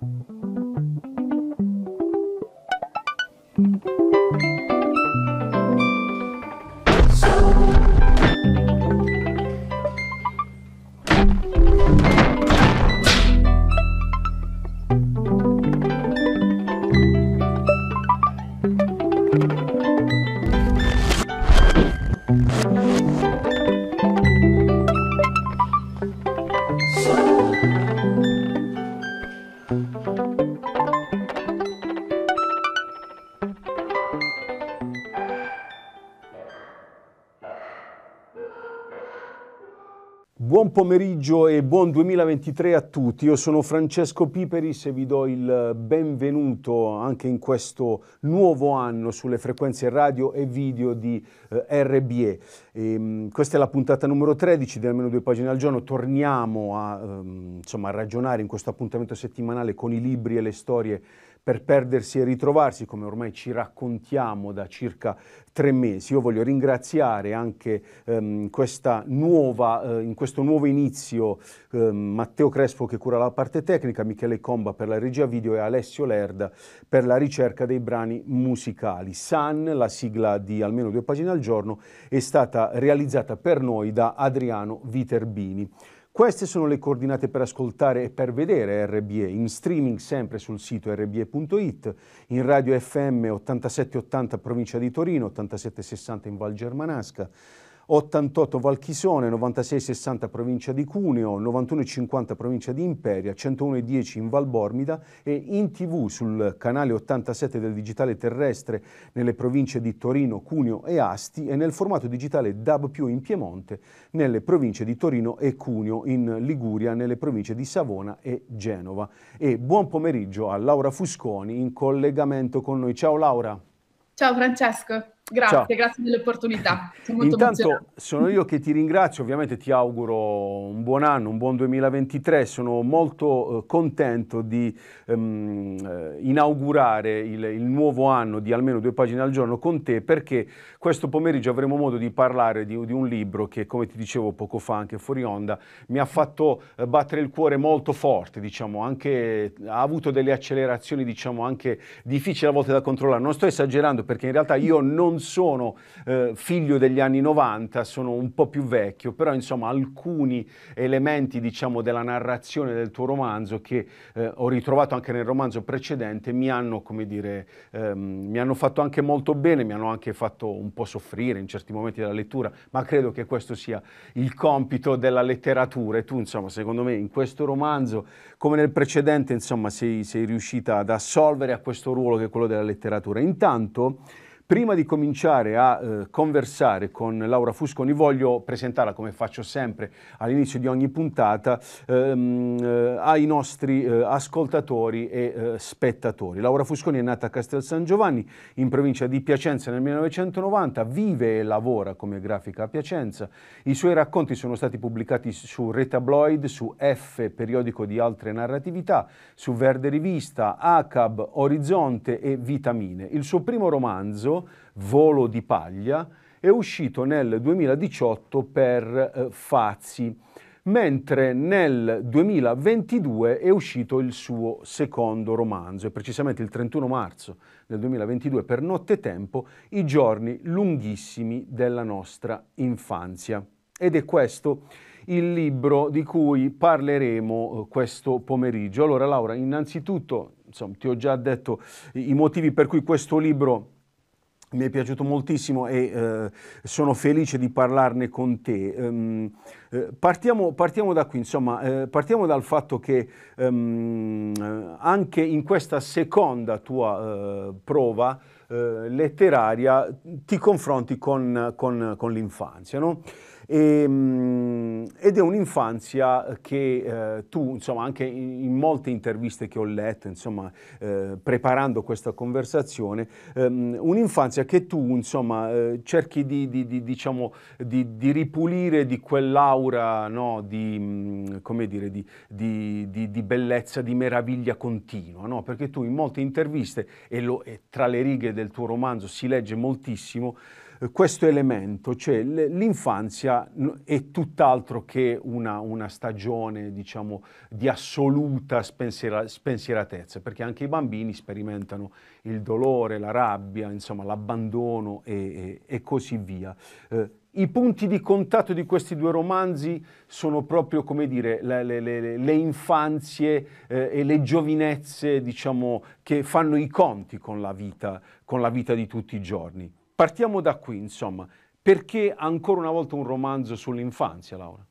Thank you. pomeriggio e buon 2023 a tutti. Io sono Francesco Piperis e vi do il benvenuto anche in questo nuovo anno sulle frequenze radio e video di eh, RBE. E, ehm, questa è la puntata numero 13 di almeno due pagine al giorno. Torniamo a, ehm, insomma, a ragionare in questo appuntamento settimanale con i libri e le storie per perdersi e ritrovarsi, come ormai ci raccontiamo da circa tre mesi. Io voglio ringraziare anche ehm, nuova, eh, in questo nuovo inizio ehm, Matteo Crespo che cura la parte tecnica, Michele Comba per la regia video e Alessio Lerda per la ricerca dei brani musicali. San, la sigla di almeno due pagine al giorno, è stata realizzata per noi da Adriano Viterbini. Queste sono le coordinate per ascoltare e per vedere RBE, in streaming sempre sul sito rbe.it, in radio FM 8780 provincia di Torino, 8760 in Val Germanasca, 88 Valchisone, 96,60 provincia di Cuneo, 91,50 provincia di Imperia, 101,10 in Valbormida e in tv sul canale 87 del digitale terrestre nelle province di Torino, Cuneo e Asti e nel formato digitale DAB più in Piemonte nelle province di Torino e Cuneo, in Liguria nelle province di Savona e Genova. E buon pomeriggio a Laura Fusconi in collegamento con noi. Ciao Laura. Ciao Francesco. Grazie, Ciao. grazie dell'opportunità. Intanto sono io che ti ringrazio, ovviamente ti auguro un buon anno, un buon 2023, sono molto eh, contento di ehm, eh, inaugurare il, il, nuovo anno di almeno due pagine al giorno con te perché questo pomeriggio avremo modo di parlare di, di un libro che come ti dicevo poco fa anche fuori onda mi ha fatto eh, battere il cuore molto forte, diciamo, anche, ha avuto delle accelerazioni diciamo, anche difficili a volte da controllare, non sto esagerando perché in realtà io non sono eh, figlio degli anni 90, sono un po' più vecchio, però insomma alcuni elementi diciamo della narrazione del tuo romanzo che eh, ho ritrovato anche nel romanzo precedente mi hanno, come dire, ehm, mi hanno fatto anche molto bene, mi hanno anche fatto un po' soffrire in certi momenti della lettura, ma credo che questo sia il compito della letteratura e tu insomma secondo me in questo romanzo come nel precedente insomma sei, sei riuscita ad assolvere a questo ruolo che è quello della letteratura. Intanto Prima di cominciare a eh, conversare con Laura Fusconi voglio presentarla come faccio sempre all'inizio di ogni puntata ehm, eh, ai nostri eh, ascoltatori e eh, spettatori. Laura Fusconi è nata a Castel San Giovanni in provincia di Piacenza nel 1990, vive e lavora come grafica a Piacenza. I suoi racconti sono stati pubblicati su Retabloid, su F, periodico di altre narratività, su Verde Rivista, ACAB, Orizzonte e Vitamine. Il suo primo romanzo Volo di Paglia, è uscito nel 2018 per eh, Fazi, mentre nel 2022 è uscito il suo secondo romanzo, e precisamente il 31 marzo del 2022 per Nottetempo, I giorni lunghissimi della nostra infanzia. Ed è questo il libro di cui parleremo eh, questo pomeriggio. Allora Laura, innanzitutto, insomma, ti ho già detto i motivi per cui questo libro mi è piaciuto moltissimo e eh, sono felice di parlarne con te. Um, partiamo, partiamo, da qui, insomma, eh, partiamo dal fatto che um, anche in questa seconda tua eh, prova letteraria ti confronti con, con, con l'infanzia. No? E, ehm, ed è un'infanzia che eh, tu, insomma, anche in, in, molte interviste che ho letto, insomma, eh, preparando questa conversazione, ehm, un'infanzia che tu, insomma, eh, cerchi di, di, di, diciamo, di, ripulire di quell'aura no, di, mm, come dire, di, bellezza, di meraviglia continua, no? perché tu in molte interviste, e, lo, e tra le righe del tuo romanzo si legge moltissimo, questo elemento, cioè l'infanzia è tutt'altro che una, una stagione diciamo, di assoluta spensiera, spensieratezza, perché anche i bambini sperimentano il dolore, la rabbia, insomma, l'abbandono e, e, e, così via. Eh, i punti di contatto di questi due romanzi sono proprio, come dire, le, le, le, le infanzie eh, e le giovinezze, diciamo, che fanno i conti con la vita, con la vita di tutti i giorni. Partiamo da qui, insomma. Perché ancora una volta un romanzo sull'infanzia, Laura?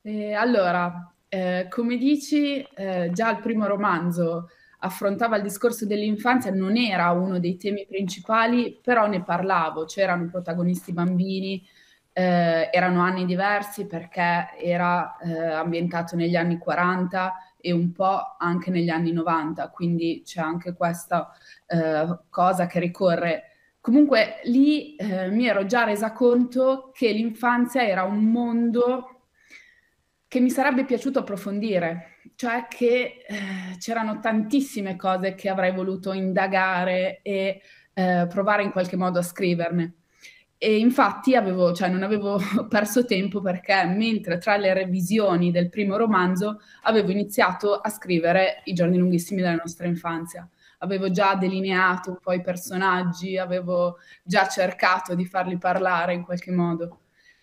Eh, allora, eh, come dici, eh, già il primo romanzo affrontava il discorso dell'infanzia, non era uno dei temi principali, però ne parlavo, c'erano protagonisti bambini, eh, erano anni diversi perché era eh, ambientato negli anni 40 e un po' anche negli anni 90, quindi c'è anche questa eh, cosa che ricorre Comunque lì eh, mi ero già resa conto che l'infanzia era un mondo che mi sarebbe piaciuto approfondire, cioè che eh, c'erano tantissime cose che avrei voluto indagare e eh, provare in qualche modo a scriverne. E infatti avevo, cioè, non avevo perso tempo perché mentre tra le revisioni del primo romanzo avevo iniziato a scrivere i giorni lunghissimi della nostra infanzia avevo già delineato un po' i personaggi, avevo già cercato di farli parlare in qualche modo.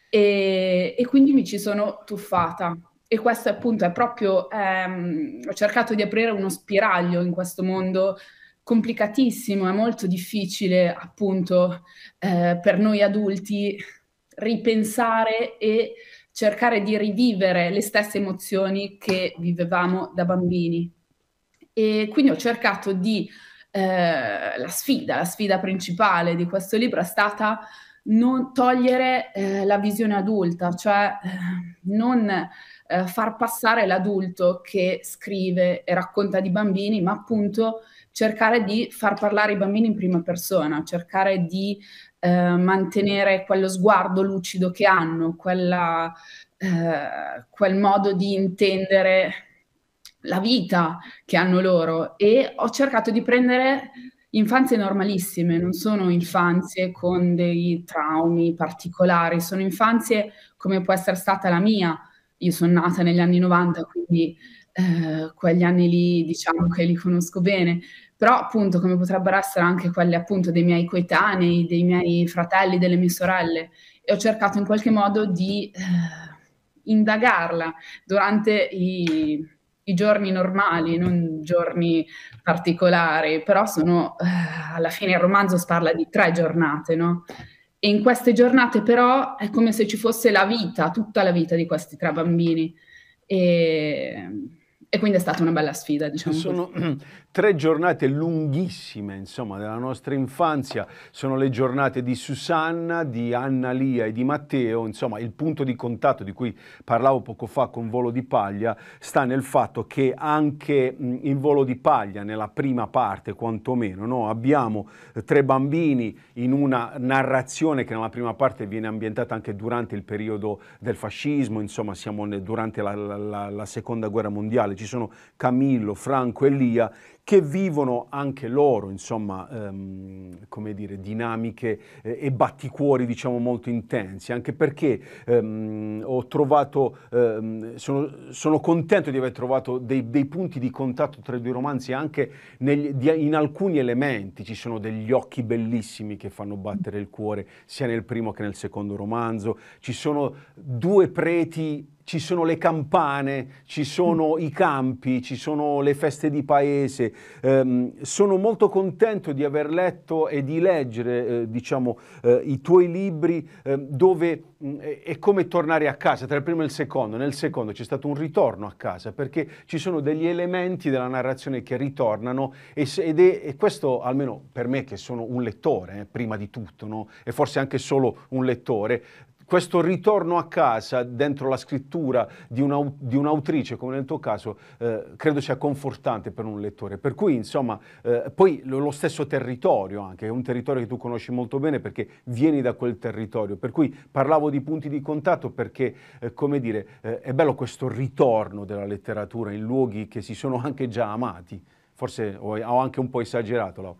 E, e quindi mi ci sono tuffata. E questo appunto è proprio, ehm, ho cercato di aprire uno spiraglio in questo mondo complicatissimo, è molto difficile appunto eh, per noi adulti ripensare e cercare di rivivere le stesse emozioni che vivevamo da bambini. E quindi ho cercato di... Eh, la sfida, la sfida principale di questo libro è stata non togliere eh, la visione adulta, cioè eh, non eh, far passare l'adulto che scrive e racconta di bambini, ma appunto cercare di far parlare i bambini in prima persona, cercare di eh, mantenere quello sguardo lucido che hanno, quella, eh, quel modo di intendere la vita che hanno loro e ho cercato di prendere infanzie normalissime, non sono infanzie con dei traumi particolari, sono infanzie come può essere stata la mia. Io sono nata negli anni 90, quindi eh, quegli anni lì diciamo che li conosco bene, però appunto come potrebbero essere anche quelle appunto dei miei coetanei, dei miei fratelli, delle mie sorelle e ho cercato in qualche modo di eh, indagarla durante i i giorni normali, non giorni particolari, però sono, eh, alla fine il romanzo parla di tre giornate, no? E in queste giornate però è come se ci fosse la vita, tutta la vita di questi tre bambini. E e quindi è stata una bella sfida, diciamo. Sono così. tre giornate lunghissime, insomma, della nostra infanzia. Sono le giornate di Susanna, di Anna Lia e di Matteo. Insomma, il punto di contatto di cui parlavo poco fa con Volo di Paglia sta nel fatto che anche in Volo di Paglia, nella prima parte quantomeno, no, abbiamo eh, tre bambini in una narrazione che nella prima parte viene ambientata anche durante il periodo del fascismo, insomma, siamo durante la, la, la seconda guerra mondiale ci sono Camillo, Franco e Lia che vivono anche loro, insomma, ehm, come dire, dinamiche eh, e batticuori, diciamo, molto intensi, anche perché ehm, ho trovato, ehm, sono, sono, contento di aver trovato dei, dei, punti di contatto tra i due romanzi, anche negli, di, in alcuni elementi ci sono degli occhi bellissimi che fanno battere il cuore, sia nel primo che nel secondo romanzo, ci sono due preti ci sono le campane, ci sono i campi, ci sono le feste di paese. Eh, sono molto contento di aver letto e di leggere, eh, diciamo, eh, i tuoi libri ehm, dove mm, è come tornare a casa tra il primo e il secondo. Nel secondo c'è stato un ritorno a casa perché ci sono degli elementi della narrazione che ritornano e, ed è e questo almeno per me che sono un lettore eh, prima di tutto no? e forse anche solo un lettore questo ritorno a casa dentro la scrittura di, un, di un'autrice, come nel tuo caso, eh, credo sia confortante per un lettore. Per cui, insomma, eh, poi lo stesso territorio anche, è un territorio che tu conosci molto bene perché vieni da quel territorio. Per cui parlavo di punti di contatto perché, eh, come dire, eh, è bello questo ritorno della letteratura in luoghi che si sono anche già amati. Forse ho, ho anche un po' esagerato, Laura.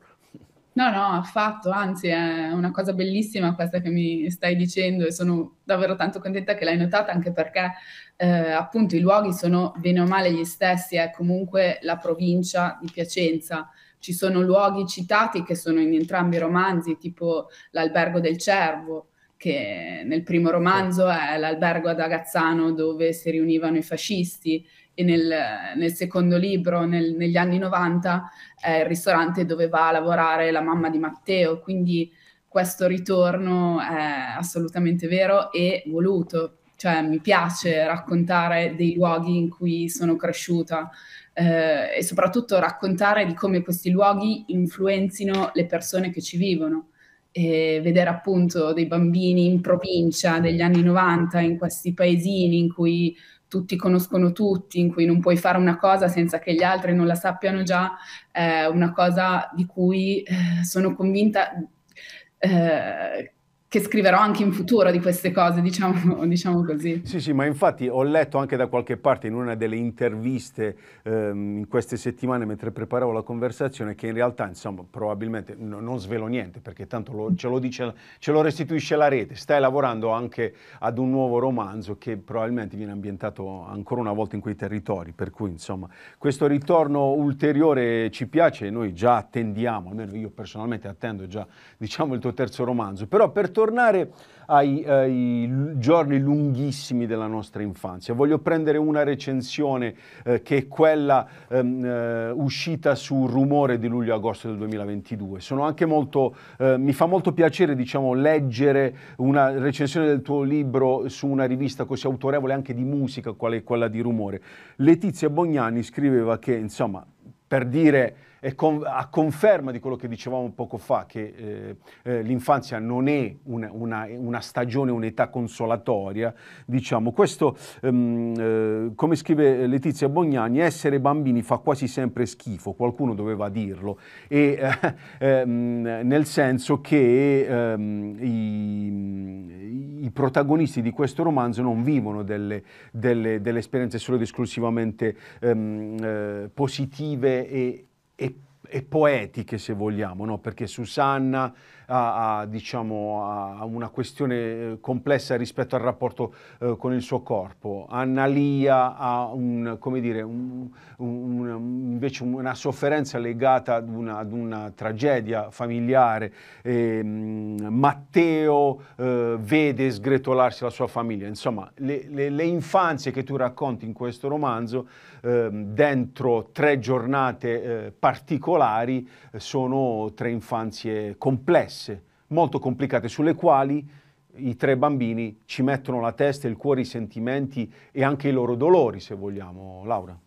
No, no, affatto, anzi è una cosa bellissima questa che mi stai dicendo e sono davvero tanto contenta che l'hai notata anche perché eh, appunto i luoghi sono bene o male gli stessi, è comunque la provincia di Piacenza. Ci sono luoghi citati che sono in entrambi i romanzi, tipo l'albergo del cervo, che nel primo romanzo è l'albergo ad Agazzano dove si riunivano i fascisti, e nel, nel secondo libro, nel, negli anni 90, è eh, il ristorante dove va a lavorare la mamma di Matteo, quindi questo ritorno è assolutamente vero e voluto. Cioè, mi piace raccontare dei luoghi in cui sono cresciuta eh, e soprattutto raccontare di come questi luoghi influenzino le persone che ci vivono. E vedere appunto dei bambini in provincia degli anni 90 in questi paesini in cui tutti conoscono tutti, in cui non puoi fare una cosa senza che gli altri non la sappiano già, è una cosa di cui eh, sono convinta eh, che scriverò anche in futuro di queste cose, diciamo, diciamo, così. Sì, sì, ma infatti ho letto anche da qualche parte in una delle interviste ehm, in queste settimane mentre preparavo la conversazione che in realtà, insomma, probabilmente no, non svelo niente perché tanto lo, ce, lo dice, ce lo restituisce la rete. Stai lavorando anche ad un nuovo romanzo che probabilmente viene ambientato ancora una volta in quei territori, per cui insomma questo ritorno ulteriore ci piace, noi già attendiamo, almeno io personalmente attendo già diciamo il tuo terzo romanzo, però per tornare ai, ai, giorni lunghissimi della nostra infanzia. Voglio prendere una recensione eh, che è quella ehm, eh, uscita su Rumore di luglio-agosto del 2022. Molto, eh, mi fa molto piacere diciamo, leggere una recensione del tuo libro su una rivista così autorevole anche di musica, quale quella di Rumore. Letizia Bognani scriveva che, insomma, per dire con, a conferma di quello che dicevamo poco fa, che eh, eh, l'infanzia non è una, una, una stagione, un'età consolatoria, diciamo, questo, ehm, eh, come scrive Letizia Bognani, essere bambini fa quasi sempre schifo, qualcuno doveva dirlo, e, ehm, nel senso che ehm, i, i, protagonisti di questo romanzo non vivono delle, delle, delle esperienze solo ed esclusivamente ehm, eh, positive e e, e poetiche, se vogliamo, no? perché Susanna a, a, diciamo, a una questione eh, complessa rispetto al rapporto eh, con il suo corpo. Analia ha un, dire, un, un, invece una sofferenza legata ad una, ad una tragedia familiare. Eh, Matteo eh, vede sgretolarsi la sua famiglia. Insomma, le, le, le, infanzie che tu racconti in questo romanzo, ehm, dentro tre giornate eh, particolari, eh, sono tre infanzie complesse complesse, molto complicate, sulle quali i tre bambini ci mettono la testa, il cuore, i sentimenti e anche i loro dolori, se vogliamo. Laura.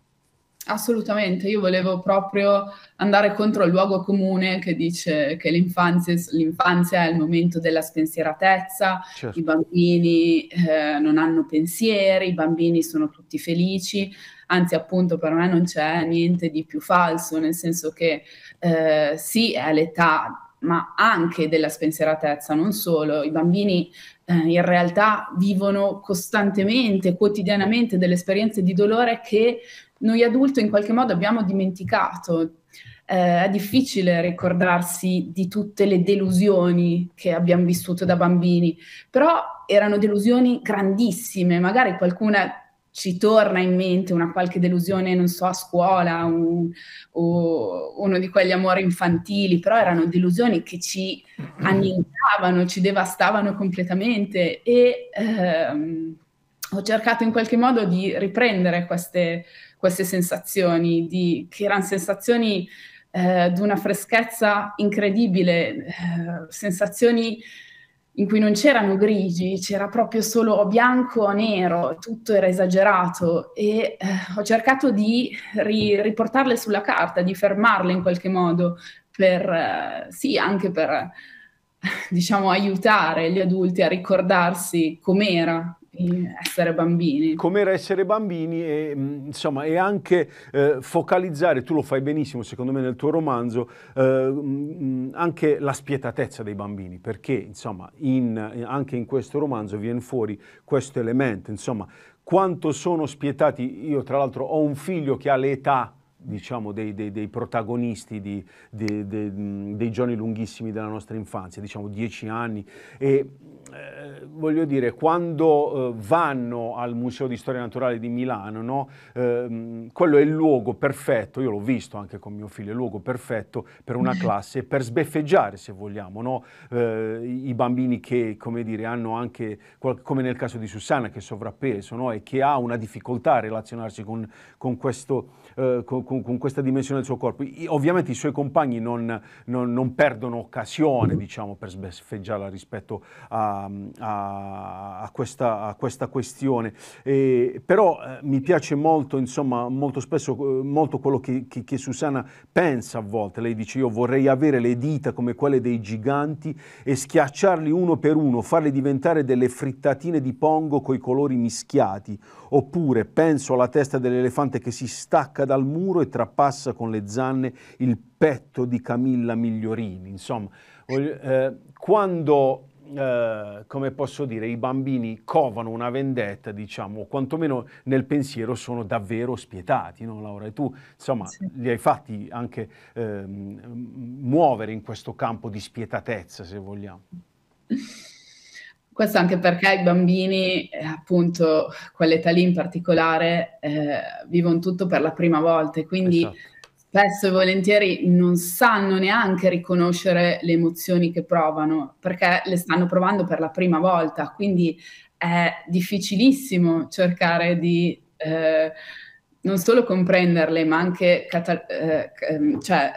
Assolutamente, io volevo proprio andare contro il luogo comune che dice che l'infanzia, l'infanzia è il momento della spensieratezza, certo. i bambini eh, non hanno pensieri, i bambini sono tutti felici, anzi appunto per me non c'è niente di più falso, nel senso che eh, sì è l'età ma anche della spensieratezza, non solo. I bambini eh, in realtà vivono costantemente, quotidianamente delle esperienze di dolore che noi adulti in qualche modo abbiamo dimenticato. Eh, è difficile ricordarsi di tutte le delusioni che abbiamo vissuto da bambini, però erano delusioni grandissime, magari qualcuna ci torna in mente una qualche delusione, non so, a scuola un, o uno di quegli amori infantili, però erano delusioni che ci annientavano, ci devastavano completamente e ehm, ho cercato in qualche modo di riprendere queste, queste sensazioni, di, che erano sensazioni eh, di una freschezza incredibile, eh, sensazioni in cui non c'erano grigi, c'era proprio solo bianco o nero, tutto era esagerato e eh, ho cercato di ri- riportarle sulla carta, di fermarle in qualche modo, per, eh, sì, anche per, eh, diciamo, aiutare gli adulti a ricordarsi com'era essere bambini. Come era essere bambini e, mm, insomma, e anche eh, focalizzare, tu lo fai benissimo secondo me nel tuo romanzo, eh, mm, anche la spietatezza dei bambini, perché insomma, in, anche in questo romanzo viene fuori questo elemento, insomma, quanto sono spietati, io tra l'altro ho un figlio che ha l'età diciamo, dei, dei, dei protagonisti di, de, de, dei giorni lunghissimi della nostra infanzia, diciamo dieci anni. E eh, voglio dire, quando eh, vanno al Museo di Storia Naturale di Milano, no? eh, quello è il luogo perfetto, io l'ho visto anche con mio figlio, è il luogo perfetto per una classe, per sbeffeggiare se vogliamo, no? Eh, i bambini che come dire, hanno anche, come nel caso di Susanna, che è sovrappeso no? e che ha una difficoltà a relazionarsi con, con questo... Eh, con, con, con, questa dimensione del suo corpo. I, ovviamente i suoi compagni non, non, non perdono occasione diciamo, per sbeffeggiarla rispetto a, a, a, questa, a questa, questione. E, però eh, mi piace molto, insomma, molto spesso eh, molto quello che, che, che Susanna pensa a volte. Lei dice io vorrei avere le dita come quelle dei giganti e schiacciarli uno per uno, farli diventare delle frittatine di pongo coi colori mischiati. Oppure penso alla testa dell'elefante che si stacca dal muro e trapassa con le zanne il petto di Camilla Migliorini. Insomma, eh, quando Uh, come posso dire, i bambini covano una vendetta, diciamo, o quantomeno nel pensiero sono davvero spietati, no Laura? E tu, insomma, sì. li hai fatti anche uh, muovere in questo campo di spietatezza, se vogliamo. Questo anche perché i bambini, eh, appunto, quell'età lì in particolare, eh, vivono tutto per la prima volta e quindi esatto. spesso e volentieri non sanno neanche riconoscere le emozioni che provano perché le stanno provando per la prima volta. Quindi è difficilissimo cercare di eh, non solo comprenderle, ma anche cata- eh, ehm, cioè,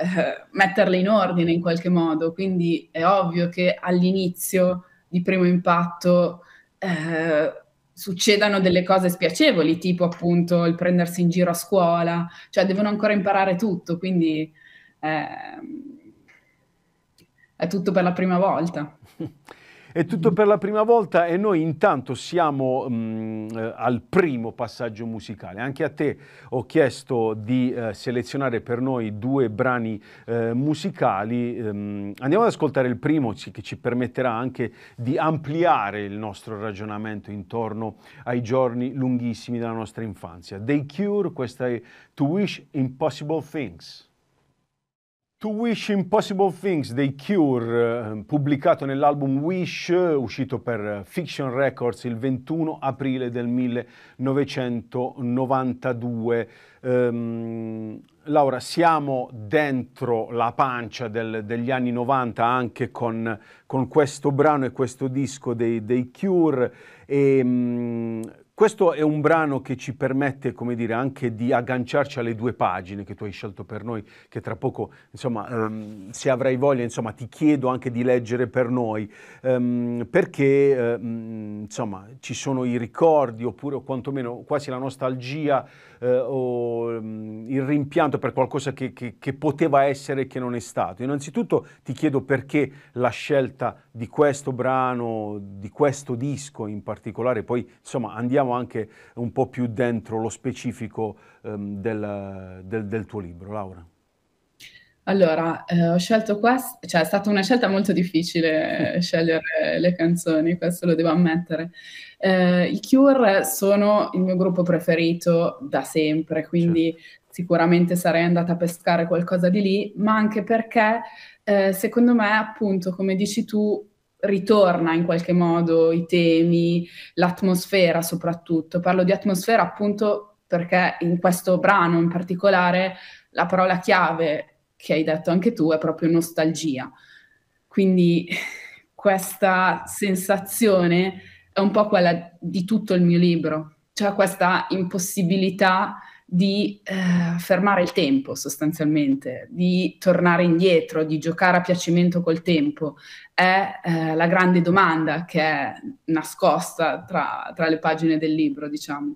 metterle in ordine in qualche modo. Quindi è ovvio che all'inizio di primo impatto eh, succedano delle cose spiacevoli, tipo appunto il prendersi in giro a scuola, cioè devono ancora imparare tutto, quindi eh, è tutto per la prima volta. È tutto per la prima volta e noi intanto siamo mh, mm, eh, al primo passaggio musicale. Anche a te ho chiesto di eh, selezionare per noi due brani eh, musicali. Ehm, andiamo ad ascoltare il primo che ci permetterà anche di ampliare il nostro ragionamento intorno ai giorni lunghissimi della nostra infanzia. They Cure, questa è To Wish Impossible Things. To Wish Impossible Things dei Cure, eh, pubblicato nell'album Wish, uscito per Fiction Records il 21 aprile del 1992. Um, ehm, Laura, siamo dentro la pancia del, degli anni 90 anche con, con, questo brano e questo disco dei, dei Cure. E, um, questo è un brano che ci permette, come dire, anche di agganciarci alle due pagine che tu hai scelto per noi, che tra poco, insomma, um, se avrai voglia, insomma, ti chiedo anche di leggere per noi, um, perché, um, insomma, ci sono i ricordi, oppure o quantomeno quasi la nostalgia uh, o il rimpianto per qualcosa che, che, che poteva essere e che non è stato. Innanzitutto ti chiedo perché la scelta di questo brano, di questo disco in particolare, poi, insomma, andiamo andiamo anche un po' più dentro lo specifico ehm, del, del, del tuo libro, Laura. Allora, eh, ho scelto questa, cioè è stata una scelta molto difficile scegliere le canzoni, questo lo devo ammettere. Eh, I Cure sono il mio gruppo preferito da sempre, quindi certo. sicuramente sarei andata a pescare qualcosa di lì, ma anche perché eh, secondo me, appunto, come dici tu, ritorna in qualche modo i temi, l'atmosfera soprattutto. Parlo di atmosfera appunto perché in questo brano in particolare la parola chiave che hai detto anche tu è proprio nostalgia. Quindi questa sensazione è un po' quella di tutto il mio libro, cioè questa impossibilità di eh, fermare il tempo sostanzialmente, di tornare indietro, di giocare a piacimento col tempo, è eh, la grande domanda che è nascosta tra, tra le pagine del libro, diciamo.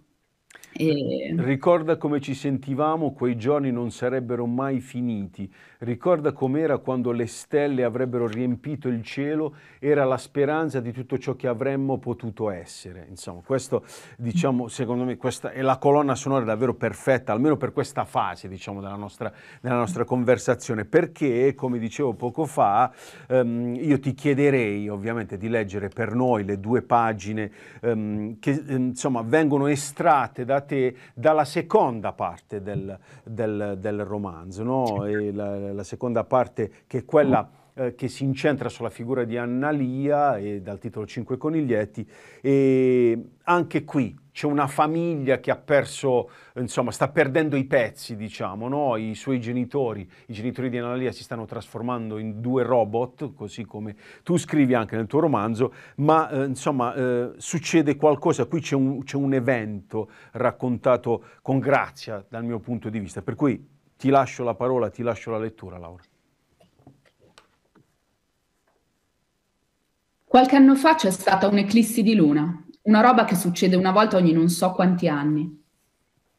E... Ricorda come ci sentivamo, quei giorni non sarebbero mai finiti. Ricorda com'era quando le stelle avrebbero riempito il cielo, era la speranza di tutto ciò che avremmo potuto essere. Insomma, questo, diciamo, secondo me, questa è la colonna sonora davvero perfetta, almeno per questa fase, diciamo, della nostra, della nostra conversazione, perché, come dicevo poco fa, ehm, io ti chiederei ovviamente di leggere per noi le due pagine ehm, che, insomma, vengono estratte da te dalla seconda parte del, del, del romanzo, no? la, la seconda parte che è quella eh, che si incentra sulla figura di Annalia e dal titolo 5 coniglietti e anche qui c'è una famiglia che ha perso, insomma, sta perdendo i pezzi, diciamo, no? i suoi genitori, i genitori di Annalia si stanno trasformando in due robot, così come tu scrivi anche nel tuo romanzo, ma eh, insomma eh, succede qualcosa, qui c'è un, c'è un evento raccontato con grazia dal mio punto di vista, per cui ti lascio la parola, ti lascio la lettura, Laura. Qualche anno fa c'è stata un'eclissi di luna, una roba che succede una volta ogni non so quanti anni.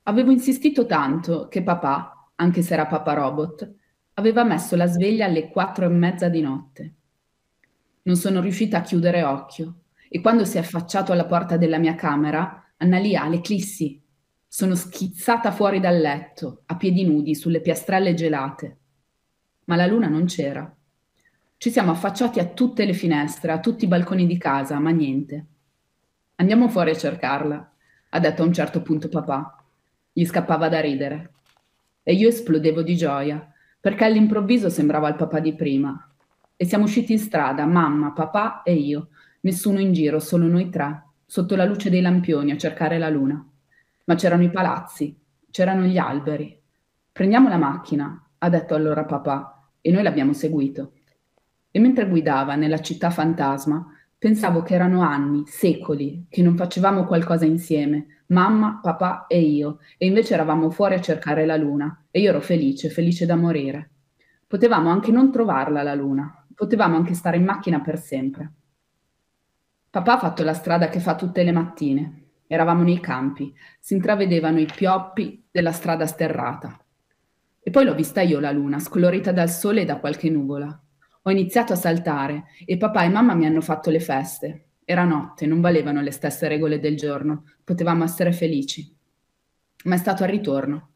Avevo insistito tanto che papà, anche se era papà robot, aveva messo la sveglia alle quattro e mezza di notte. Non sono riuscita a chiudere occhio e quando si è affacciato alla porta della mia camera, Annalia, l'eclissi, sono schizzata fuori dal letto, a piedi nudi, sulle piastrelle gelate. Ma la luna non c'era. Ci siamo affacciati a tutte le finestre, a tutti i balconi di casa, ma niente. Andiamo fuori a cercarla, ha detto a un certo punto papà. Gli scappava da ridere. E io esplodevo di gioia, perché all'improvviso sembrava il papà di prima. E siamo usciti in strada, mamma, papà e io, nessuno in giro, solo noi tre, sotto la luce dei lampioni a cercare la luna ma c'erano i palazzi, c'erano gli alberi. Prendiamo la macchina, ha detto allora papà, e noi l'abbiamo seguito. E mentre guidava nella città fantasma, pensavo che erano anni, secoli, che non facevamo qualcosa insieme, mamma, papà e io, e invece eravamo fuori a cercare la luna, e io ero felice, felice da morire. Potevamo anche non trovarla la luna, potevamo anche stare in macchina per sempre. Papà ha fatto la strada che fa tutte le mattine, Eravamo nei campi, si intravedevano i pioppi della strada sterrata. E poi l'ho vista io la luna, scolorita dal sole e da qualche nuvola. Ho iniziato a saltare e papà e mamma mi hanno fatto le feste. Era notte, non valevano le stesse regole del giorno, potevamo essere felici. Ma è stato al ritorno,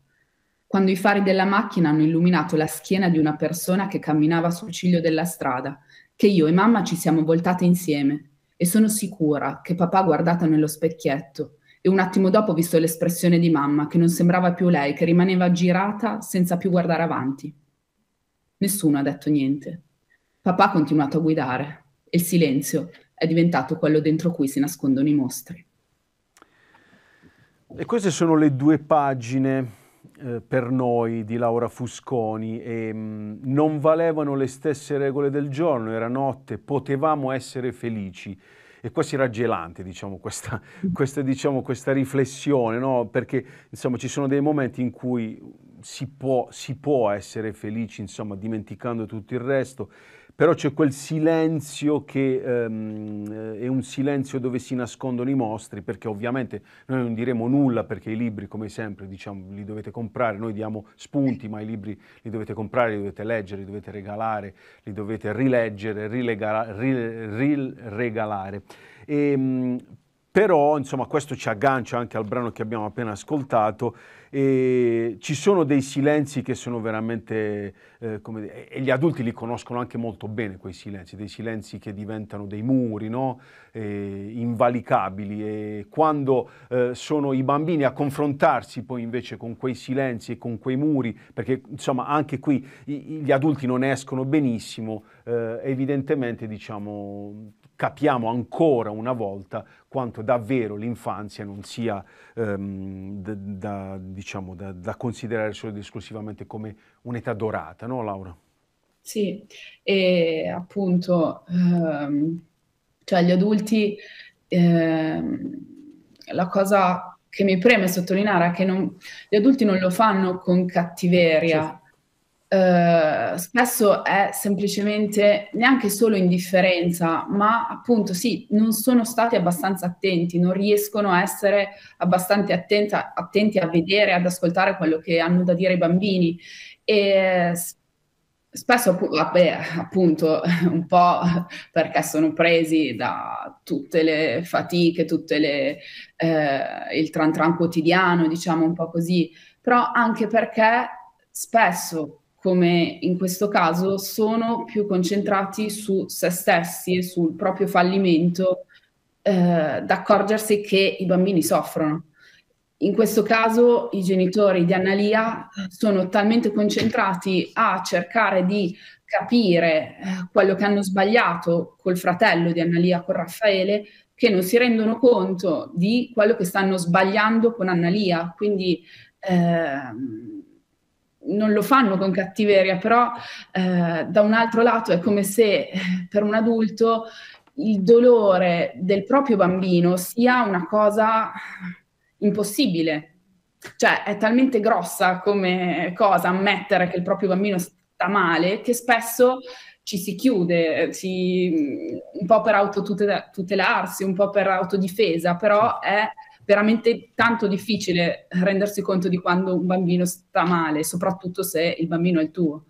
quando i fari della macchina hanno illuminato la schiena di una persona che camminava sul ciglio della strada, che io e mamma ci siamo voltate insieme e sono sicura che papà guardata nello specchietto e un attimo dopo ho visto l'espressione di mamma che non sembrava più lei, che rimaneva girata senza più guardare avanti. Nessuno ha detto niente. Papà ha continuato a guidare e il silenzio è diventato quello dentro cui si nascondono i mostri. E queste sono le due pagine eh, per noi di Laura Fusconi e mh, mm, non valevano le stesse regole del giorno, era notte, potevamo essere felici. E quasi raggelante, diciamo, questa, questa, diciamo, questa riflessione, no? perché insomma, ci sono dei momenti in cui si può, si può essere felici, insomma, dimenticando tutto il resto però c'è quel silenzio che ehm, eh, è un silenzio dove si nascondono i mostri, perché ovviamente noi non diremo nulla, perché i libri, come sempre, diciamo, li dovete comprare, noi diamo spunti, ma i libri li dovete comprare, li dovete leggere, li dovete regalare, li dovete rileggere, riregalare. E, ehm, però, insomma, questo ci aggancia anche al brano che abbiamo appena ascoltato e ci sono dei silenzi che sono veramente, eh, come, e gli adulti li conoscono anche molto bene quei silenzi, dei silenzi che diventano dei muri, no? e, invalicabili e quando eh, sono i bambini a confrontarsi poi invece con quei silenzi e con quei muri, perché insomma anche qui gli adulti non escono benissimo, eh, evidentemente diciamo capiamo ancora una volta quanto davvero l'infanzia non sia ehm, da, da, diciamo, da, da, considerare solo ed esclusivamente come un'età dorata, no Laura? Sì, e appunto, ehm, cioè gli adulti, ehm, la cosa che mi preme sottolineare è che non, gli adulti non lo fanno con cattiveria, certo eh, spesso è semplicemente neanche solo indifferenza, ma appunto sì, non sono stati abbastanza attenti, non riescono a essere abbastanza attenta, attenti a vedere, ad ascoltare quello che hanno da dire i bambini. E spesso vabbè, ah, appunto un po' perché sono presi da tutte le fatiche, tutte eh, il tran tran quotidiano, diciamo un po' così, però anche perché spesso come in questo caso, sono più concentrati su se stessi e sul proprio fallimento eh, d'accorgersi che i bambini soffrono. In questo caso i genitori di Annalia sono talmente concentrati a cercare di capire eh, quello che hanno sbagliato col fratello di Annalia, con Raffaele, che non si rendono conto di quello che stanno sbagliando con Annalia. Quindi eh, non lo fanno con cattiveria, però eh, da un altro lato è come se eh, per un adulto il dolore del proprio bambino sia una cosa impossibile. Cioè è talmente grossa come cosa ammettere che il proprio bambino sta male che spesso ci si chiude, si, mm, un po' per autotutelarsi, un po' per autodifesa, però certo. è veramente tanto difficile rendersi conto di quando un bambino sta male, soprattutto se il bambino è il tuo.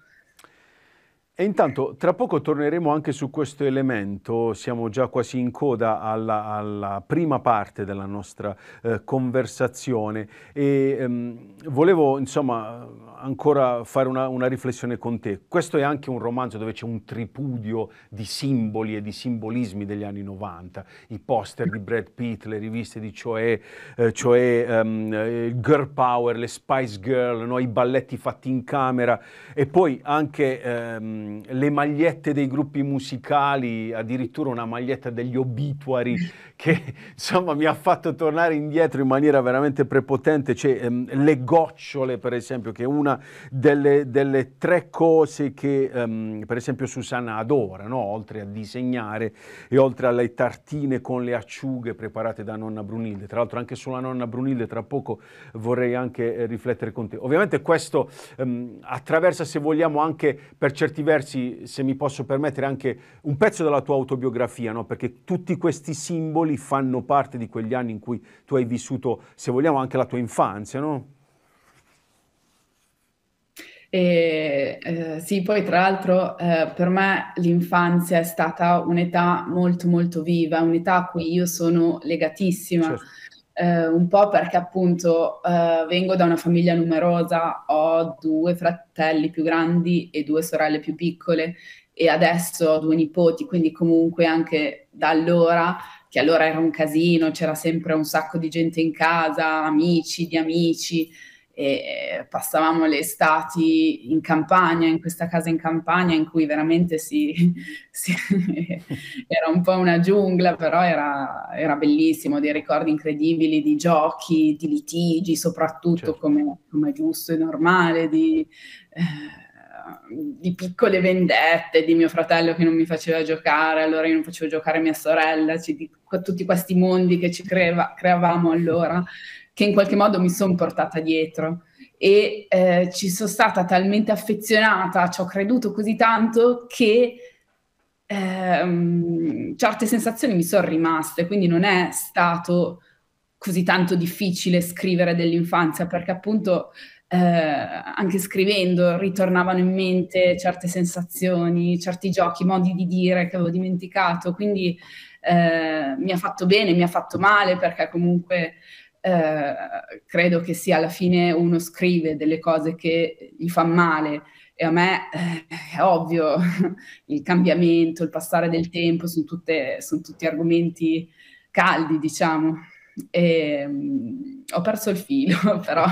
E intanto tra poco torneremo anche su questo elemento, siamo già quasi in coda alla, alla prima parte della nostra eh, conversazione e ehm, volevo insomma ancora fare una, una, riflessione con te. Questo è anche un romanzo dove c'è un tripudio di simboli e di simbolismi degli anni 90, i poster di Brad Pitt, le riviste di Cioè, eh, cioè ehm, eh, Girl Power, le Spice Girl, no? i balletti fatti in camera e poi anche... Ehm, le magliette dei gruppi musicali, addirittura una maglietta degli obituari che insomma mi ha fatto tornare indietro in maniera veramente prepotente, cioè, ehm, le gocciole per esempio, che è una delle, delle tre cose che ehm, per esempio Susanna adora, no? oltre a disegnare e oltre alle tartine con le acciughe preparate da nonna Brunilde. Tra l'altro anche sulla nonna Brunilde tra poco vorrei anche eh, riflettere con te. Ovviamente questo ehm, attraversa se vogliamo anche per certi versi, se mi posso permettere, anche un pezzo della tua autobiografia, no? perché tutti questi simboli lì fanno parte di quegli anni in cui tu hai vissuto, se vogliamo, anche la tua infanzia, no? E, eh, sì, poi tra l'altro eh, per me l'infanzia è stata un'età molto molto viva, un'età a cui io sono legatissima, certo. eh, un po' perché appunto eh, vengo da una famiglia numerosa, ho due fratelli più grandi e due sorelle più piccole e adesso ho due nipoti, quindi comunque anche da allora che allora era un casino, c'era sempre un sacco di gente in casa, amici, di amici, e eh, passavamo le estati in campagna, in questa casa in campagna in cui veramente si, si era un po' una giungla, però era, era, bellissimo, dei ricordi incredibili di giochi, di litigi, soprattutto certo. come, come, giusto e normale, di... Eh, di piccole vendette di mio fratello che non mi faceva giocare, allora io non facevo giocare mia sorella, cioè di, tutti questi mondi che ci creava, creavamo allora, che in qualche modo mi sono portata dietro e eh, ci sono stata talmente affezionata, ci ho creduto così tanto che ehm, certe sensazioni mi sono rimaste, quindi non è stato così tanto difficile scrivere dell'infanzia perché appunto eh, anche scrivendo ritornavano in mente certe sensazioni, certi giochi, modi di dire che avevo dimenticato, quindi eh, mi ha fatto bene, mi ha fatto male perché comunque eh, credo che sia alla fine uno scrive delle cose che gli fa male e a me eh, è ovvio il cambiamento, il passare del tempo sono, tutte, sono tutti argomenti caldi, diciamo. E, ehm, ho perso il filo, però.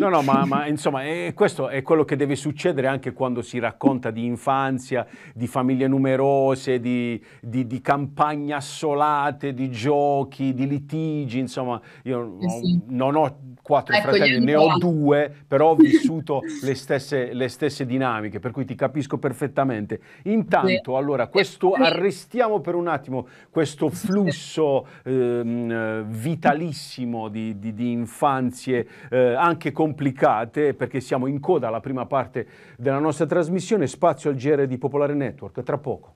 No, no, ma, ma insomma, è, questo è quello che deve succedere anche quando si racconta di infanzia, di famiglie numerose, di, di, di campagne assolate, di giochi, di litigi, insomma, io eh sì. non ho quattro ecco, fratelli, ne ho due, però ho vissuto le, stesse, le stesse, dinamiche, per cui ti capisco perfettamente. Intanto, sì. allora, questo, arrestiamo per un attimo questo flusso eh, vitale capitalissimo di, di, di infanzie eh, anche complicate, perché siamo in coda alla prima parte della nostra trasmissione. Spazio al GR di Popolare Network, tra poco.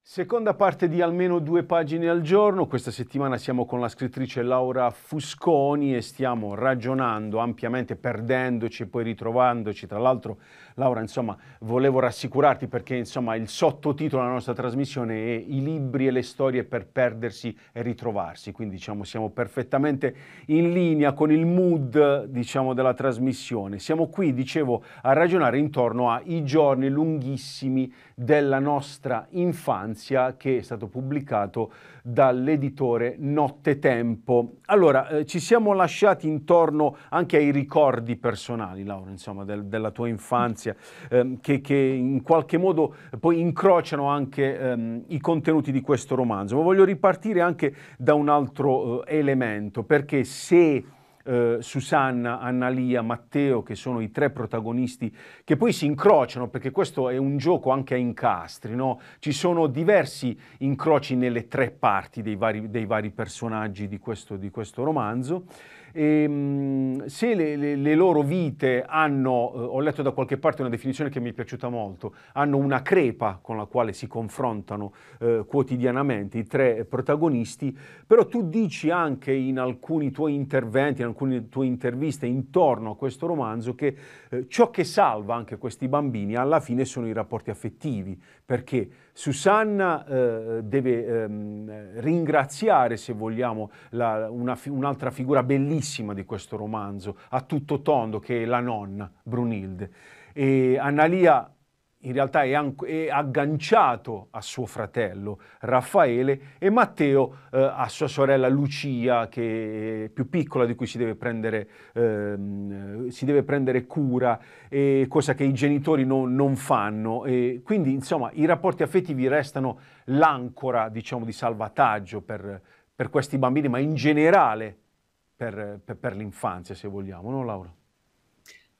Seconda parte di almeno due pagine al giorno, questa settimana siamo con la scrittrice Laura Fusconi e stiamo ragionando ampiamente, perdendoci e poi ritrovandoci, tra l'altro Laura, insomma, volevo rassicurarti perché insomma, il sottotitolo della nostra trasmissione è I libri e le storie per perdersi e ritrovarsi, quindi diciamo, siamo perfettamente in linea con il mood diciamo, della trasmissione. Siamo qui, dicevo, a ragionare intorno ai giorni lunghissimi della nostra infanzia che è stato pubblicato dall'editore Nottetempo. Allora, eh, ci siamo lasciati intorno anche ai ricordi personali, Laura, insomma, del, della tua infanzia Venezia, ehm, che, che, in qualche modo eh, poi incrociano anche ehm, i contenuti di questo romanzo. Ma voglio ripartire anche da un altro eh, elemento, perché se... Eh, Susanna, Annalia, Matteo, che sono i tre protagonisti, che poi si incrociano, perché questo è un gioco anche a incastri, no? ci sono diversi incroci nelle tre parti dei vari, dei vari personaggi di questo, di questo romanzo. E, ehm, se le, le, le, loro vite hanno, eh, ho letto da qualche parte una definizione che mi è piaciuta molto, hanno una crepa con la quale si confrontano eh, quotidianamente i tre protagonisti, però tu dici anche in alcuni tuoi interventi, in alcune tue interviste intorno a questo romanzo che eh, ciò che salva anche questi bambini alla fine sono i rapporti affettivi, perché Susanna eh, deve ehm, ringraziare, se vogliamo, la, una, un'altra figura bellissima di questo romanzo, a tutto tondo, che è la nonna Brunilde. E Annalia in realtà è, è, agganciato a suo fratello Raffaele e Matteo eh, a sua sorella Lucia, che è più piccola, di cui si deve prendere, ehm, si deve prendere cura, eh, cosa che i genitori no, non fanno. E quindi, insomma, i rapporti affettivi restano l'ancora, diciamo, di salvataggio per, per, questi bambini, ma in generale per, per, per l'infanzia, se vogliamo, no Laura?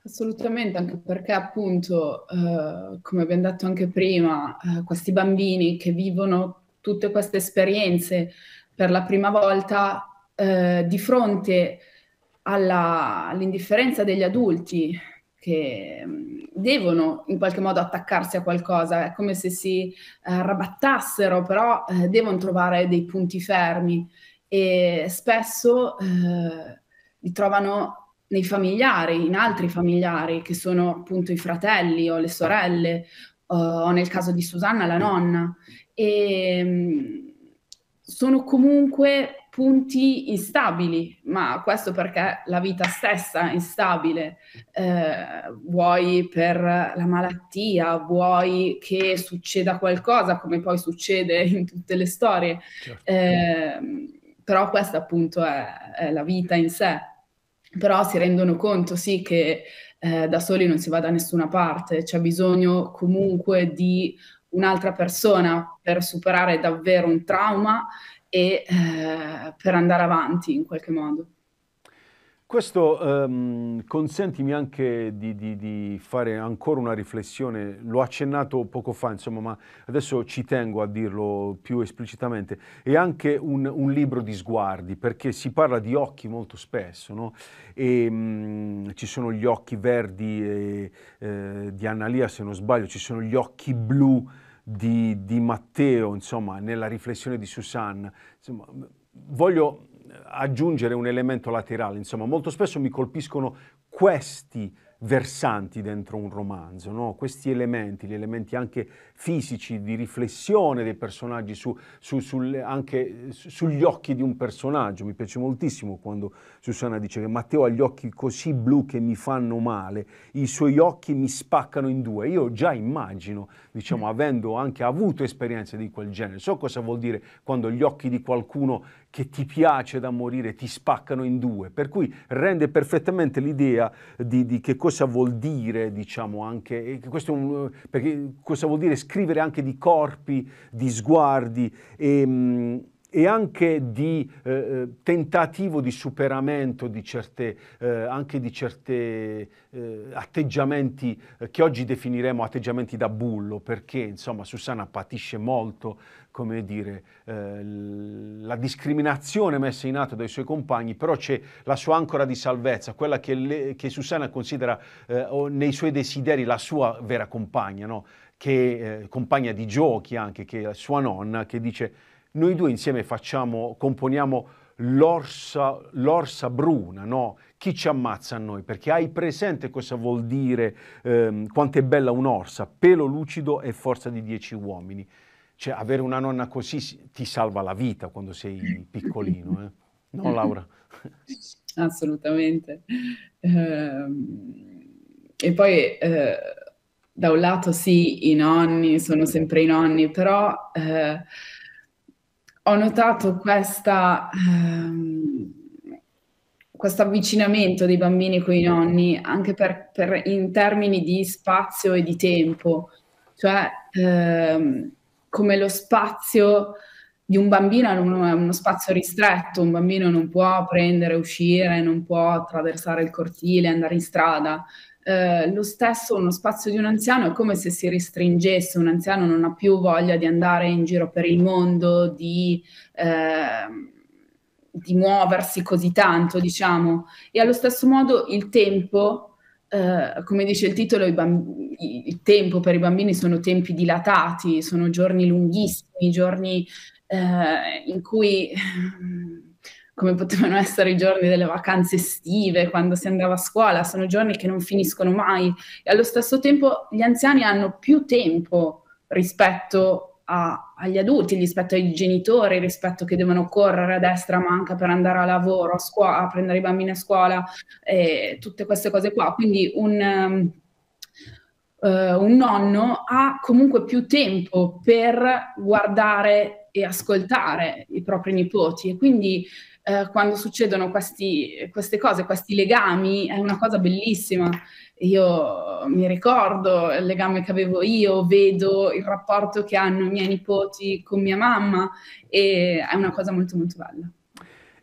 Assolutamente, anche perché appunto, eh, come abbiamo detto anche prima, eh, questi bambini che vivono tutte queste esperienze per la prima volta eh, di fronte alla, all'indifferenza degli adulti che mm, devono in qualche modo attaccarsi a qualcosa, è come se si eh, arrabattassero, però eh, devono trovare dei punti fermi e spesso eh, li trovano nei familiari, in altri familiari che sono appunto i fratelli o le sorelle o, eh, o nel caso di Susanna la nonna e ehm, sono comunque punti instabili, ma questo perché la vita stessa è instabile, eh, vuoi per la malattia, vuoi che succeda qualcosa come poi succede in tutte le storie, certo. eh, però questa appunto è, è la vita in sé però si rendono conto sì che eh, da soli non si va da nessuna parte, c'è bisogno comunque di un'altra persona per superare davvero un trauma e eh, per andare avanti in qualche modo. Questo ehm, consentimi anche di, di, di, fare ancora una riflessione, l'ho accennato poco fa, insomma, ma adesso ci tengo a dirlo più esplicitamente, è anche un, un libro di sguardi, perché si parla di occhi molto spesso, no? e, mh, mm, ci sono gli occhi verdi e, eh, di Annalia, se non sbaglio, ci sono gli occhi blu di, di Matteo, insomma, nella riflessione di Susanna. Insomma, voglio aggiungere un elemento laterale, insomma, molto spesso mi colpiscono questi versanti dentro un romanzo, no? questi elementi, gli elementi anche fisici di riflessione dei personaggi, su, su, sul, anche sugli occhi di un personaggio. Mi piace moltissimo quando Susanna dice che Matteo ha gli occhi così blu che mi fanno male, i suoi occhi mi spaccano in due. Io già immagino, diciamo, avendo anche avuto esperienze di quel genere, so cosa vuol dire quando gli occhi di qualcuno che ti piace da morire, ti spaccano in due, per cui rende perfettamente l'idea di, di che cosa vuol dire, diciamo anche, un, cosa vuol dire scrivere anche di corpi, di sguardi. E, ehm, e anche di eh, eh, tentativo di superamento di certe, eh, anche di certi eh, atteggiamenti eh, che oggi definiremo atteggiamenti da bullo, perché insomma Susanna patisce molto come dire, eh, la discriminazione messa in atto dai suoi compagni, però c'è la sua ancora di salvezza, quella che, le, che Susanna considera eh, nei suoi desideri la sua vera compagna, no? che, eh, compagna di giochi anche, che è sua nonna, che dice noi due insieme facciamo, componiamo l'orsa, l'orsa bruna, no? Chi ci ammazza a noi? Perché hai presente cosa vuol dire, ehm, quanto è bella un'orsa, pelo lucido e forza di dieci uomini. Cioè, avere una nonna così ti salva la vita quando sei piccolino, eh? no Laura? Assolutamente. Ehm, e poi, eh, da un lato sì, i nonni sono sempre i nonni, però... Eh, ho notato questa, ehm, questo avvicinamento dei bambini con i nonni anche per, per, in termini di spazio e di tempo, cioè ehm, come lo spazio di un bambino è uno, è uno spazio ristretto, un bambino non può prendere, uscire, non può attraversare il cortile, andare in strada, eh, lo stesso uno spazio di un anziano è come se si restringesse, un anziano non ha più voglia di andare in giro per il mondo, di... Eh, di muoversi così tanto, diciamo, e allo stesso modo il tempo, eh, come dice il titolo, bamb- il tempo per i bambini sono tempi dilatati, sono giorni lunghissimi, giorni eh, in cui come potevano essere i giorni delle vacanze estive, quando si andava a scuola, sono giorni che non finiscono mai e allo stesso tempo gli anziani hanno più tempo rispetto a, agli adulti, rispetto ai genitori, rispetto che devono correre a destra manca per andare a lavoro, a scuola, a prendere i bambini a scuola, e tutte queste cose qua. Quindi un... Um, Uh, un nonno ha comunque più tempo per guardare e ascoltare i propri nipoti. E quindi eh, quando succedono questi, queste cose, questi legami, è una cosa bellissima. Io mi ricordo il legame che avevo io, vedo il rapporto che hanno i miei nipoti con mia mamma e è una cosa molto molto bella.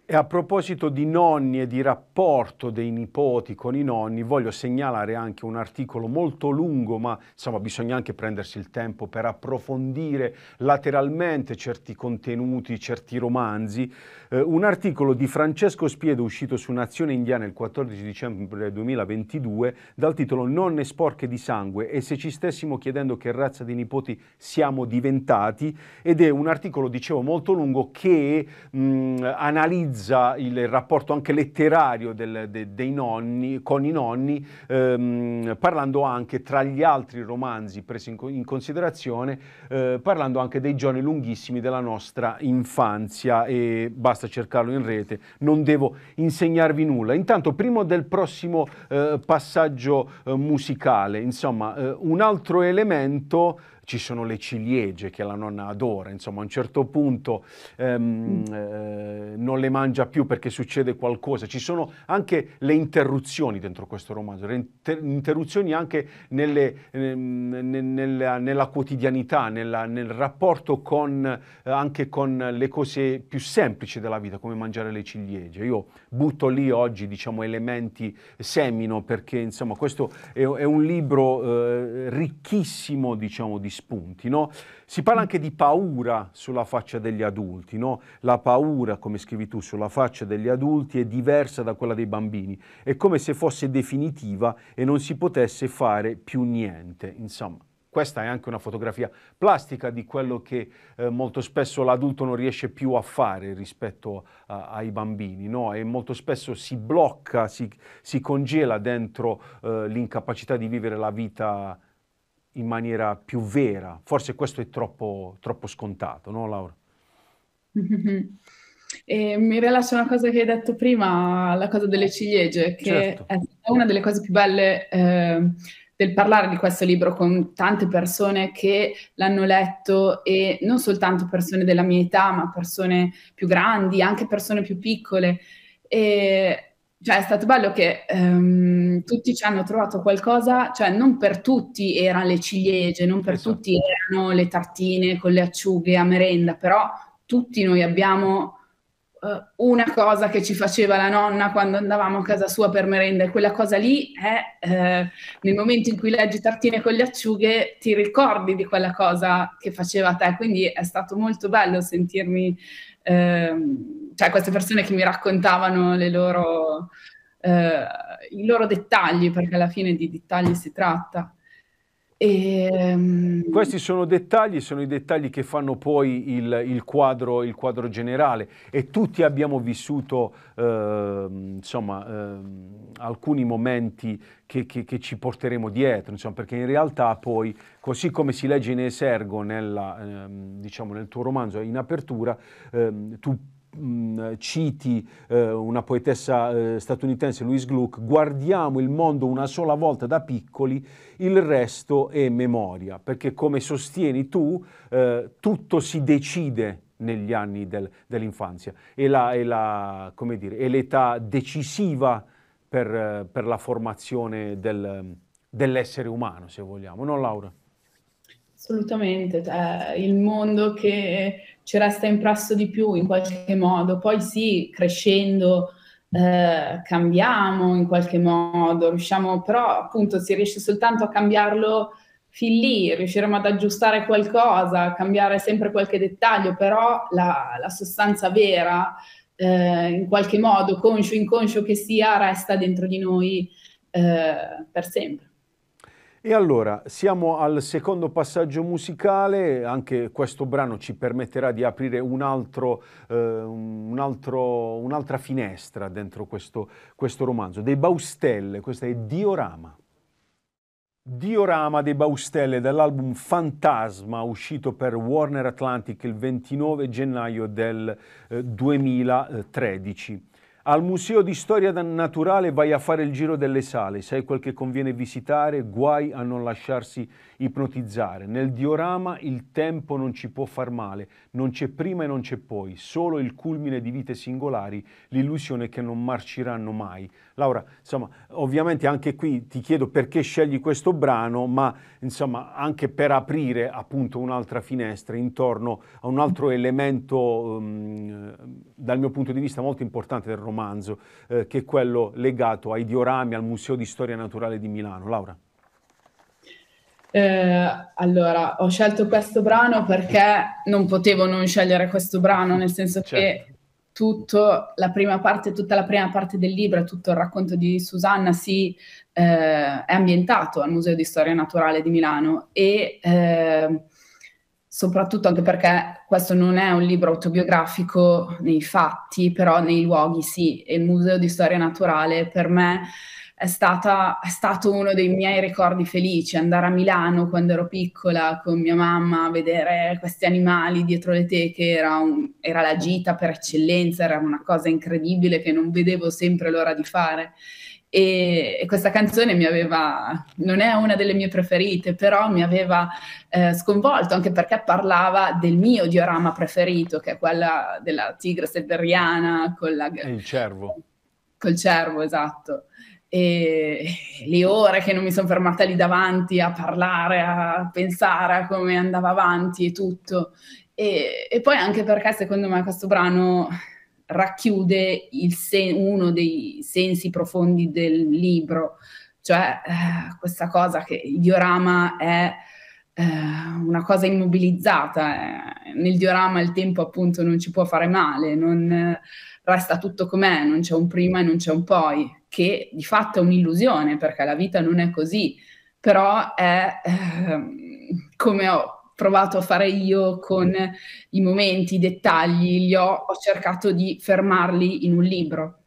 E a proposito di nonni e di rapporto dei nipoti con i nonni, voglio segnalare anche un articolo molto lungo, ma insomma bisogna anche prendersi il tempo per approfondire lateralmente certi contenuti, certi romanzi. Eh, un articolo di Francesco Spiedo uscito su Nazione Indiana il 14 dicembre 2022 dal titolo Nonne sporche di sangue e se ci stessimo chiedendo che razza di nipoti siamo diventati ed è un articolo, dicevo, molto lungo che mh, analizza analizza il rapporto anche letterario del, de, dei nonni, con i nonni, ehm, parlando anche tra gli altri romanzi presi in, in considerazione, eh, parlando anche dei giorni lunghissimi della nostra infanzia e basta cercarlo in rete, non devo insegnarvi nulla. Intanto, prima del prossimo eh, passaggio eh, musicale, insomma, eh, un altro elemento ci sono le ciliegie che la nonna adora, insomma a un certo punto ehm, mm. eh, non le mangia più perché succede qualcosa, ci sono anche le interruzioni dentro questo romanzo, le inter- interruzioni anche nelle, ehm, ne, nella, nella, quotidianità, nella, nel rapporto con, eh, anche con le cose più semplici della vita, come mangiare le ciliegie. Io butto lì oggi diciamo, elementi, semino perché insomma questo è, è un libro eh, ricchissimo diciamo, di spunti. No? Si parla anche di paura sulla faccia degli adulti, no? la paura, come scrivi tu, sulla faccia degli adulti è diversa da quella dei bambini, è come se fosse definitiva e non si potesse fare più niente. Insomma, questa è anche una fotografia plastica di quello che eh, molto spesso l'adulto non riesce più a fare rispetto a, ai bambini no? e molto spesso si blocca, si, si congela dentro eh, l'incapacità di vivere la vita in maniera più vera. Forse questo è troppo, troppo scontato, no Laura? E mi rilascio a una cosa che hai detto prima, la cosa delle ciliegie, che certo. è una delle cose più belle eh, del parlare di questo libro con tante persone che l'hanno letto e non soltanto persone della mia età, ma persone più grandi, anche persone più piccole. E cioè, è stato bello che ehm, tutti ci hanno trovato qualcosa, cioè non per tutti erano le ciliegie, non per esatto. tutti erano le tartine con le acciughe a merenda, però tutti noi abbiamo eh, una cosa che ci faceva la nonna quando andavamo a casa sua per merenda e quella cosa lì è eh, nel momento in cui leggi tartine con le acciughe ti ricordi di quella cosa che faceva te, quindi è stato molto bello sentirmi... Ehm, cioè queste persone che mi raccontavano le loro, eh, i loro dettagli, perché alla fine di dettagli si tratta. E... Ehm, Questi sono dettagli, sono i dettagli che fanno poi il, il, quadro, il quadro, generale e tutti abbiamo vissuto eh, insomma, eh, alcuni momenti che, che, che, ci porteremo dietro, insomma, perché in realtà poi, così come si legge in esergo nella, eh, diciamo, nel tuo romanzo in apertura, ehm, tu Mm, citi eh, una poetessa eh, statunitense, Louise Gluck, guardiamo il mondo una sola volta da piccoli, il resto è memoria, perché come sostieni tu, eh, tutto si decide negli anni del, dell'infanzia e l'età decisiva per, eh, per, la formazione del, dell'essere umano, se vogliamo, no Laura? Assolutamente, cioè, il mondo che ci resta impresso di più in qualche modo. Poi sì, crescendo eh, cambiamo in qualche modo, riusciamo, però appunto si riesce soltanto a cambiarlo fin lì, riusciremo ad aggiustare qualcosa, a cambiare sempre qualche dettaglio, però la, la sostanza vera, eh, in qualche modo, conscio, inconscio che sia, resta dentro di noi eh, per sempre. E allora siamo al secondo passaggio musicale, anche questo brano ci permetterà di aprire un eh, un altro, un'altra finestra dentro questo, questo romanzo, dei Baustelle, questo è Diorama. Diorama dei Baustelle dall'album Fantasma uscito per Warner Atlantic il 29 gennaio del eh, 2013. Al Museo di Storia Naturale vai a fare il giro delle sale, sai quel che conviene visitare, guai a non lasciarsi ipnotizzare. Nel diorama il tempo non ci può far male, non c'è prima e non c'è poi, solo il culmine di vite singolari, l'illusione che non marciranno mai. Laura, insomma, ovviamente anche qui ti chiedo perché scegli questo brano, ma insomma anche per aprire appunto un'altra finestra intorno a un altro elemento um, dal mio punto di vista molto importante del romanzo, eh, che è quello legato ai diorami al Museo di Storia Naturale di Milano. Laura. Eh, allora, ho scelto questo brano perché non potevo non scegliere questo brano, nel senso certo. che tutto la prima parte, tutta la prima parte del libro, tutto il racconto di Susanna si, eh, è ambientato al Museo di Storia Naturale di Milano e eh, soprattutto anche perché questo non è un libro autobiografico nei fatti, però nei luoghi sì, e il Museo di Storia Naturale per me è, stata, è stato uno dei miei ricordi felici, andare a Milano quando ero piccola con mia mamma a vedere questi animali dietro le teche, era, un, era la gita per eccellenza, era una cosa incredibile che non vedevo sempre l'ora di fare. E, e questa canzone mi aveva, non è una delle mie preferite, però mi aveva eh, sconvolto anche perché parlava del mio diorama preferito, che è quella della tigre siberiana con la... Il cervo. Col cervo, esatto e le ore che non mi sono fermata lì davanti a parlare, a pensare a come andava avanti e tutto. E, e poi anche perché secondo me questo brano racchiude sen- uno dei sensi profondi del libro, cioè eh, questa cosa che il diorama è eh, una cosa immobilizzata, eh. nel diorama il tempo appunto non ci può fare male, non resta tutto com'è, non c'è un prima e non c'è un poi, che di fatto è un'illusione perché la vita non è così, però è eh, come ho provato a fare io con i momenti, i dettagli, li ho, ho cercato di fermarli in un libro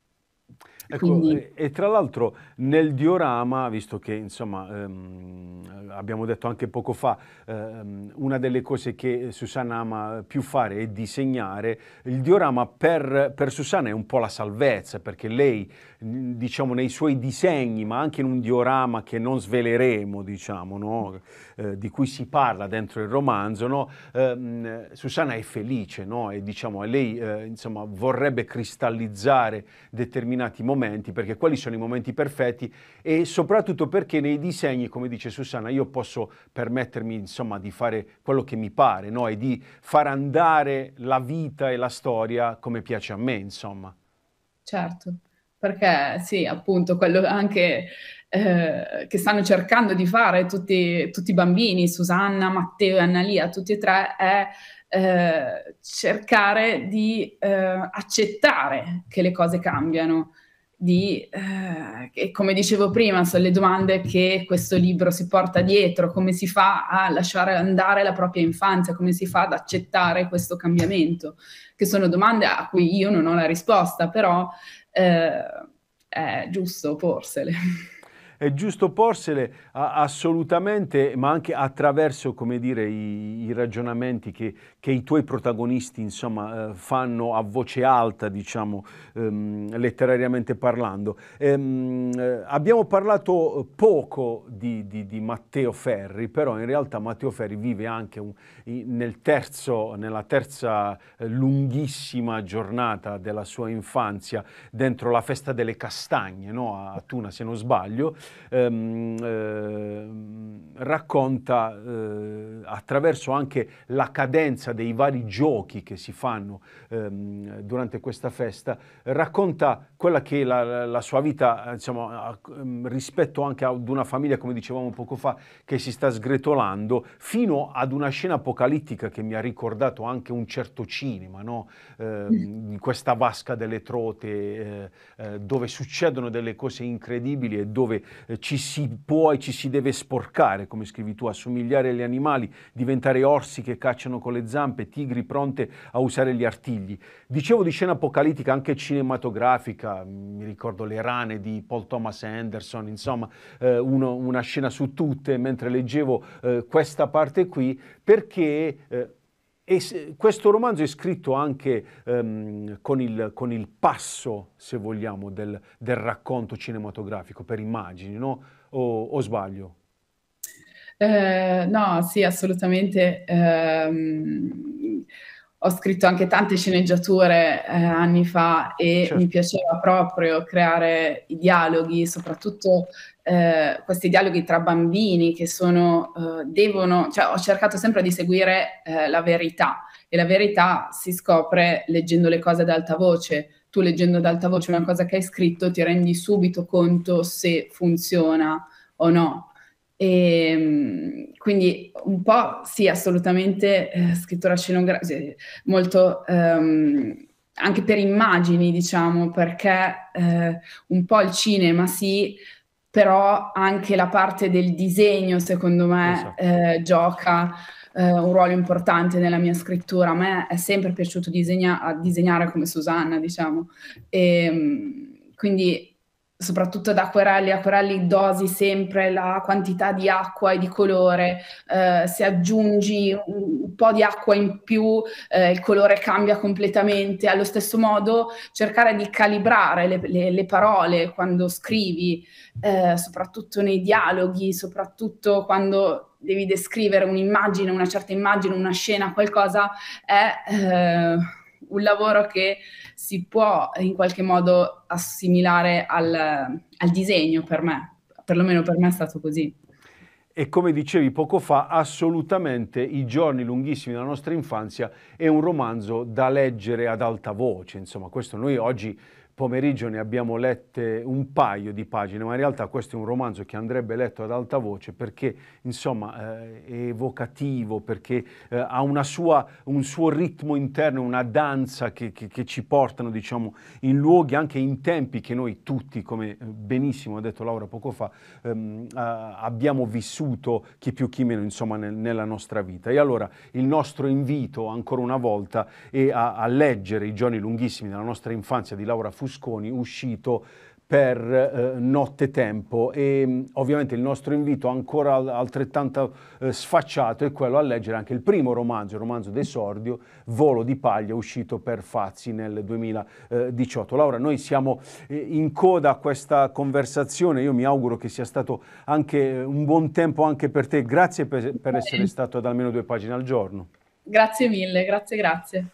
Ecco, Quindi... E tra l'altro nel diorama, visto che insomma ehm, abbiamo detto anche poco fa, ehm, una delle cose che Susanna ama più fare è disegnare, il diorama per, per Susanna è un po' la salvezza perché lei diciamo, nei suoi disegni, ma anche in un diorama che non sveleremo, diciamo, no? eh, di cui si parla dentro il romanzo, no? eh, Susanna è felice no? e diciamo, lei eh, insomma, vorrebbe cristallizzare determinati momenti, perché quelli sono i momenti perfetti e soprattutto perché nei disegni, come dice Susanna, io posso permettermi insomma, di fare quello che mi pare e di far andare la vita e la storia come piace a me, insomma. Certo perché sì, appunto, quello anche eh, che stanno cercando di fare tutti, tutti, i bambini, Susanna, Matteo e Annalia, tutti e tre, è eh, cercare di eh, accettare che le cose cambiano di, eh, come dicevo prima, sono le domande che questo libro si porta dietro, come si fa a lasciare andare la propria infanzia, come si fa ad accettare questo cambiamento, che sono domande a cui io non ho la risposta, però eh, è giusto porsele è giusto porsele assolutamente, ma anche attraverso dire, i, i, ragionamenti che, che, i tuoi protagonisti insomma, eh, fanno a voce alta, diciamo, ehm, letterariamente parlando. Ehm, eh, abbiamo parlato poco di, di, di, Matteo Ferri, però in realtà Matteo Ferri vive anche un, nel terzo, nella terza eh, lunghissima giornata della sua infanzia dentro la festa delle castagne no? a Tuna, se non sbaglio, ehm, eh, racconta eh, attraverso anche la cadenza dei vari giochi che si fanno ehm, durante questa festa, racconta quella che la, la sua vita, diciamo, rispetto anche ad una famiglia, come dicevamo poco fa, che si sta sgretolando, fino ad una scena apocalittica che mi ha ricordato anche un certo cinema, no? eh, questa vasca delle trote, eh, eh, dove succedono delle cose incredibili e dove eh, ci si può e ci si deve sporcare, come scrivi tu, assomigliare agli animali, diventare orsi che cacciano con le zampe, tigri pronte a usare gli artigli. Dicevo di scena apocalittica anche cinematografica, America, mi ricordo le rane di Paul Thomas Anderson, insomma eh, uno, una scena su tutte mentre leggevo eh, questa parte qui, perché eh, e questo romanzo è scritto anche um, con, il, con, il, passo, se vogliamo, del, del racconto cinematografico per immagini, no? O, o sbaglio? Eh, no, sì, assolutamente. Um ho scritto anche tante sceneggiature eh, anni fa e certo. mi piaceva proprio creare i dialoghi, soprattutto eh, questi dialoghi tra bambini che sono, eh, devono, cioè ho cercato sempre di seguire eh, la verità e la verità si scopre leggendo le cose ad alta voce. Tu leggendo ad alta voce una cosa che hai scritto ti rendi subito conto se funziona o no. E, ehm, quindi un po' sì, assolutamente eh, scrittura scenografica, molto ehm, anche per immagini, diciamo, perché eh, un po' il cinema sì, però anche la parte del disegno, secondo me, so. Esatto. eh, gioca eh, un ruolo importante nella mia scrittura. A me è sempre piaciuto disegna- disegnare come Susanna, diciamo. E, ehm, quindi soprattutto da acquerelli, acquerelli dosi sempre la quantità di acqua e di colore, eh, se aggiungi un po' di acqua in più eh, il colore cambia completamente, allo stesso modo cercare di calibrare le, le, le parole quando scrivi, eh, soprattutto nei dialoghi, soprattutto quando devi descrivere un'immagine, una certa immagine, una scena, qualcosa, è eh, un lavoro che si può in qualche modo assimilare al, al disegno per me, perlomeno per me è stato così. E come dicevi poco fa, assolutamente I giorni lunghissimi della nostra infanzia è un romanzo da leggere ad alta voce, insomma questo noi oggi pomeriggio ne abbiamo lette un paio di pagine, ma in realtà questo è un romanzo che andrebbe letto ad alta voce perché insomma eh, è evocativo, perché eh, ha sua, un suo ritmo interno, una danza che, che, che ci portano diciamo, in luoghi, anche in tempi che noi tutti, come eh, benissimo ha detto Laura poco fa, ehm, abbiamo vissuto chi più chi meno insomma, nella nostra vita. E allora il nostro invito ancora una volta è a, a leggere i giorni lunghissimi della nostra infanzia di Laura Fusini Berlusconi uscito per eh, notte tempo e mm, ovviamente il nostro invito ancora altrettanto eh, sfacciato è quello a leggere anche il primo romanzo, il romanzo d'esordio, Volo di paglia, uscito per Fazzi nel 2018. Laura, noi siamo eh, in coda a questa conversazione, io mi auguro che sia stato anche eh, un buon tempo anche per te, grazie per, per essere stato ad almeno due pagine al giorno. Grazie mille, grazie, grazie.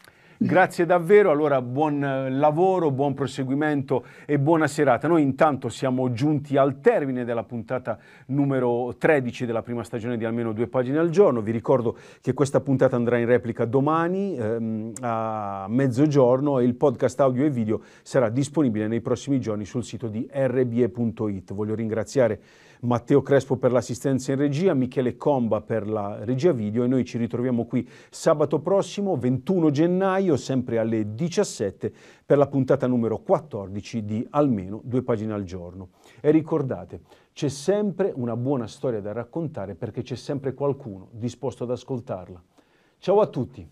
Grazie davvero, allora buon eh, lavoro, buon proseguimento e buona serata. Noi intanto siamo giunti al termine della puntata numero 13 della prima stagione di almeno due pagine al giorno. Vi ricordo che questa puntata andrà in replica domani ehm, a mezzogiorno e il podcast audio e video sarà disponibile nei prossimi giorni sul sito di rbe.it. Voglio ringraziare Matteo Crespo per l'assistenza in regia, Michele Comba per la regia video e noi ci ritroviamo qui sabato prossimo, 21 gennaio, sempre alle 17, per la puntata numero 14 di Almeno due pagine al giorno. E ricordate, c'è sempre una buona storia da raccontare perché c'è sempre qualcuno disposto ad ascoltarla. Ciao a tutti!